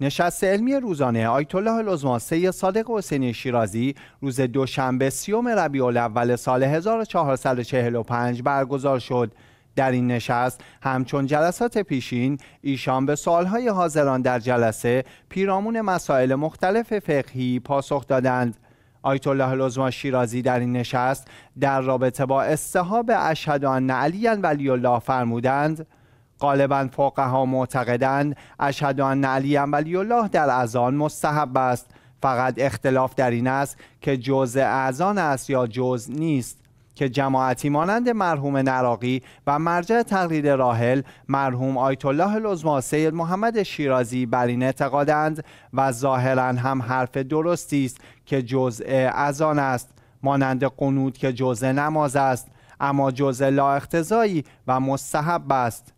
نشست علمی روزانه آیت الله العظما سید صادق حسینی شیرازی روز دوشنبه سیوم ربیع الاول سال 1445 برگزار شد در این نشست همچون جلسات پیشین ایشان به سالهای حاضران در جلسه پیرامون مسائل مختلف فقهی پاسخ دادند آیت الله العظما شیرازی در این نشست در رابطه با استحاب اشهد ان علی ولی الله فرمودند غالبا فقها معتقدند اشهد ان علی ولی الله در اذان مستحب است فقط اختلاف در این است که جزء اذان است یا جز نیست که جماعتی مانند مرحوم نراقی و مرجع تقلید راحل مرحوم آیت الله العظما محمد شیرازی بر این اعتقادند و ظاهرا هم حرف درستی است که جزء اذان است مانند قنود که جزء نماز است اما جزء اختزایی و مستحب است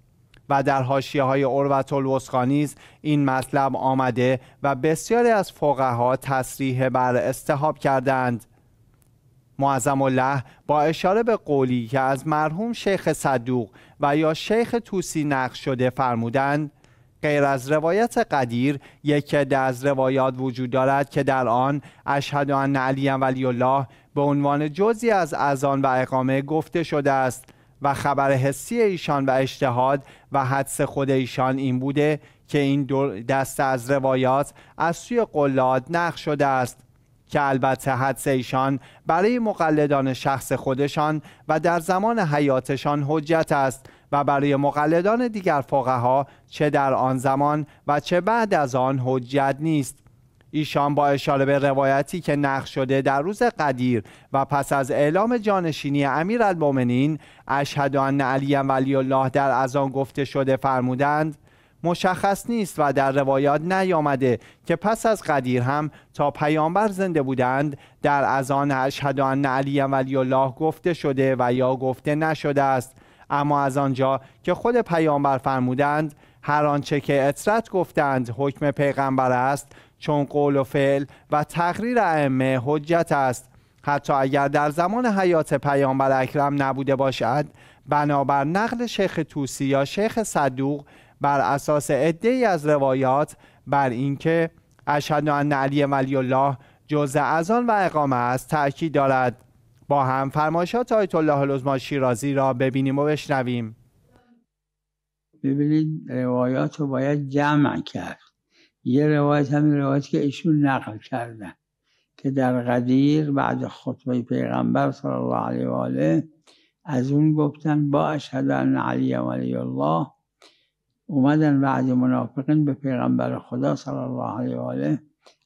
و در حاشیه های اروت الوسخانیز این مطلب آمده و بسیاری از فقها تصریح بر استحاب کردند معظم الله با اشاره به قولی که از مرحوم شیخ صدوق و یا شیخ توسی نقش شده فرمودند غیر از روایت قدیر یکی از روایات وجود دارد که در آن اشهد ان علی ولی الله به عنوان جزی از اذان و اقامه گفته شده است و خبر حسی ایشان و اجتهاد و حدس خود ایشان این بوده که این دست از روایات از سوی قلاد نخ شده است که البته حدس ایشان برای مقلدان شخص خودشان و در زمان حیاتشان حجت است و برای مقلدان دیگر فقها چه در آن زمان و چه بعد از آن حجت نیست ایشان با اشاره به روایتی که نقش شده در روز قدیر و پس از اعلام جانشینی امیر المومنین اشهد ان علی ولی الله در از آن گفته شده فرمودند مشخص نیست و در روایات نیامده که پس از قدیر هم تا پیامبر زنده بودند در از آن اشهد ان علی ولی الله گفته شده و یا گفته نشده است اما از آنجا که خود پیامبر فرمودند هر آنچه که اطرت گفتند حکم پیغمبر است چون قول و فعل و تقریر ائمه حجت است حتی اگر در زمان حیات پیامبر اکرم نبوده باشد بنابر نقل شیخ توسی یا شیخ صدوق بر اساس ای از روایات بر اینکه اشهد ان علی ولی الله جزء آن و اقامه است تاکید دارد با هم فرمایشات آیت الله العظما شیرازی را ببینیم و بشنویم ببینید روایات رو باید جمع کرد یه روایت همین روایت که ایشون نقل کردن که در قدیر بعد خطبه پیغمبر صلی الله علیه و آله از اون گفتن با اشهد ان علی ولی الله اومدن بعد منافقین به پیغمبر خدا صلی الله علیه و آله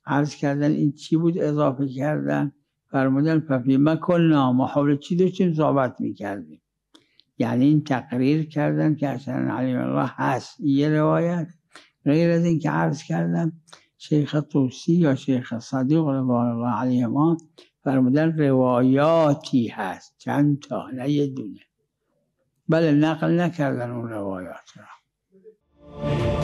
عرض کردن این چی بود اضافه کردن فرمودن مدل کلنا ما حول چی داشتیم صحبت میکردیم یعنی این تقریر کردن که اصلا علی الله هست یه روایت غیر از این که عرض کردم شیخ توسی یا شیخ صدیق رضوان الله علیهما فرمودن روایاتی هست چند تا نه یه دونه بله نقل نکردن اون روایات را